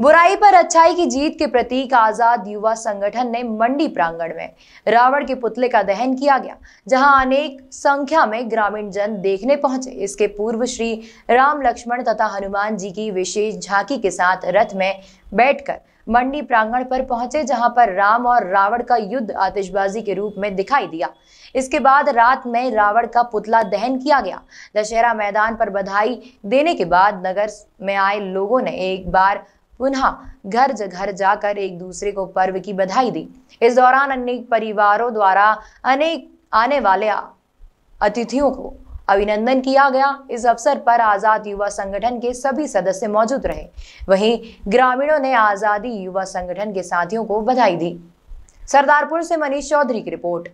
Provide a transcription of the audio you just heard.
बुराई पर अच्छाई की जीत के प्रतीक आजाद युवा संगठन ने मंडी प्रांगण में रावण के पुतले का दहन किया गया जहां अनेक संख्या में ग्रामीण जन देखने पहुंचे इसके पूर्व श्री राम लक्ष्मण तथा हनुमान जी की विशेष झांकी के साथ रथ में बैठकर मंडी प्रांगण पर पहुंचे जहां पर राम और रावण का युद्ध आतिशबाजी के रूप में दिखाई दिया इसके बाद रात में रावण का पुतला दहन किया गया दशहरा मैदान पर बधाई देने के बाद नगर में आए लोगों ने एक बार पुनः घर घर जाकर एक दूसरे को पर्व की बधाई दी इस दौरान अनेक परिवारों द्वारा अनेक आने वाले अतिथियों को अभिनंदन किया गया इस अवसर पर आज़ाद युवा संगठन के सभी सदस्य मौजूद रहे वहीं ग्रामीणों ने आज़ादी युवा संगठन के साथियों को बधाई दी सरदारपुर से मनीष चौधरी की रिपोर्ट